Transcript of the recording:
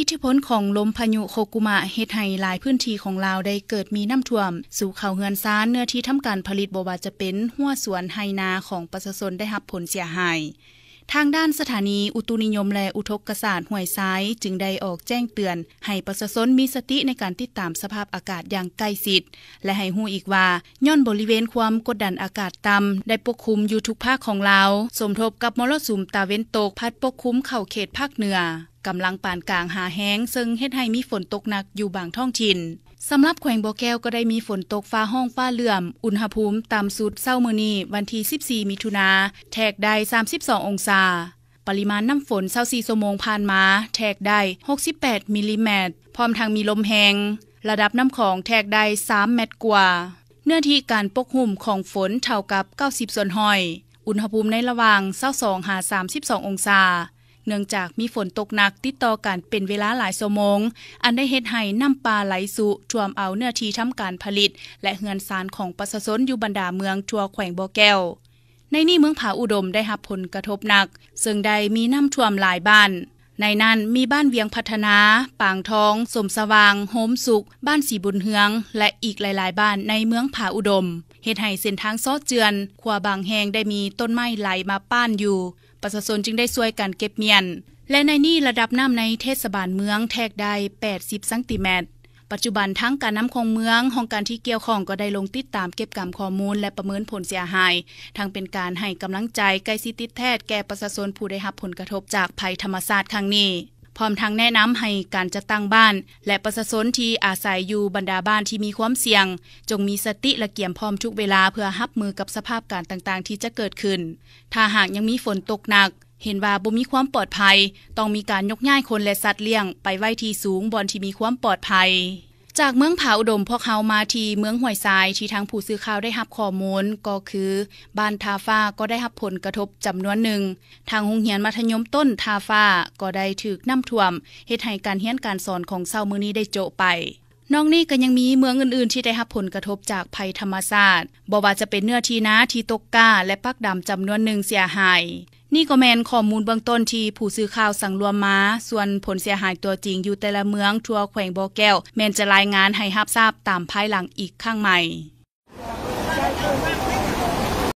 อิทธิพลของลมพายุโคกุมะเฮ็ดให้หลายพื้นที่ของลาวได้เกิดมีน้ำท่วม สู่เขาเฮือนซานเนื้อที่ทำการผลิตบว่าจะเป็นหัวสวนไฮนาของประชาชนได้รับผลเสียหายทางด้านสถานีอุตุนิยมและอุทกศาสตร์ห่วยซ้าย จึงได้ออกแจ้งเตือน ให้ประชาชนมีสติในการติดตามสภาพอากาศอย่างใกล้ชิดและให้หู้อีกว่าย่อนบริเวณความกดดันอากาศต่ำได้ปกคลุมอยู่ทุกภาคของเรา สมทบกับมรสุมตะเวนตกพัดปกคลุมเข่าเขตภาคเหนือ กำลังปานกลางหาแห้งซึ่งเฮ็ดให้มีฝนตกหนักอยู่บางท้องถิ่นสำหรับแขวงบ่อแก้วก็ได้มีฝนตกฟ้าห้องฟ้าเหลื่อม อุณหภูมิต่ำสุดเซ้ามือนีวันที่ 14 มิถุนา แทกได้ 32 องศา ปริมาณน้ำฝน24ชั่วโมงผ่านมา แทกได้ 68 มิลลิเมตร พร้อมทางมีลมแหง ระดับน้ำของแทกได้ 3 เมตรกว่า เนื้อที่การปกหุ่มของฝนเท่ากับ 90 ส่วนหอย อุณหภูมิในระหว่าง 22หา32 องศาเนื่องจากมีฝนตกหนักติดต่อกันเป็นเวลาหลายชั่วโมง อันได้เฮ็ดให้น้ำปลาไหลสุ่ท่วมเอาเนื้อที่ทำการผลิตและเฮือนสารของประชาชนอยู่บรรดาเมืองทั่วแขวงบ่อแก้ว ในนี่เมืองผาอุดมได้รับผลกระทบหนักซึ่งใดมีน้ำท่วมหลายบ้าน ในนั้นมีบ้านเวียงพัฒนาปางทอง สมสว่าง โฮมสุข บ้านสีบุญเฮือง และอีกหลายๆ บ้านในเมืองผาอุดมเหตุให้เส้นทางซอดเจือนขววบางแหงได้มีต้นไม้ไหลมาป้านอยู่ประชาชนจึงได้ช่วยกันเก็บเมียน และในนี้ระดับน้ำในเทศบาลเมืองแทกได้ 80ซนติเมตร ปัจจุบันทั้งการน้ำของเมืองของการที่เกี่ยวข้องก็ได้ลงติดตามเก็บกรรมข้อมูลและประเมินผลเสียหาย ทั้งเป็นการให้กำลังใจใกล้ชิดติดแทดแก่ประชาชนผู้ได้รับผลกระทบจากภัยธรรมชาติครั้งนี้พร้อมทั้งแนะนำให้การจัดตั้งบ้านและประชาชนที่อาศัยอยู่บรรดาบ้านที่มีความเสี่ยง จงมีสติและเกี่ยมพร้อมทุกเวลาเพื่อรับมือกับสภาพการต่างๆ ที่จะเกิดขึ้น ถ้าหากยังมีฝนตกหนัก เห็นว่าบ่มีความปลอดภัยต้องมีการยกย้ายคนและสัตว์เลี้ยงไปไว้ที่สูงบอนที่มีความปลอดภัยจากเมืองผาอุดมพอเขามาที่เมืองห้วยทราย ที่ทางผู้ซื้อข่าวได้รับข้อมูลก็คือ บ้านทาฟ้าก็ได้รับผลกระทบจำนวนหนึ่ง ทางโรงเรียนมัธยมต้นทาฟ้าก็ได้ถูกน้ำท่วมเหตุให้การเรียนการสอนของเซ้ามือนี้ได้โจไปนอกนี้ก็ยังมีเมืองอื่นๆ ที่ได้รับผลกระทบจากภัยธรรมชาติบ่ว่าจะเป็นเนื้อที่นาที่ตกก้า และปักดำจำนวนหนึ่งเสียหาย นี่ก็แมนข้อมูลเบื้องต้นที่ผู้ซื้อข่าวสังรวมมา ส่วนผลเสียหายตัวจริงอยู่แต่ละเมืองทั่วแขวงบ่อแก้ว แมนจะรายงานให้รับทราบตามภายหลังอีกข้างใหม่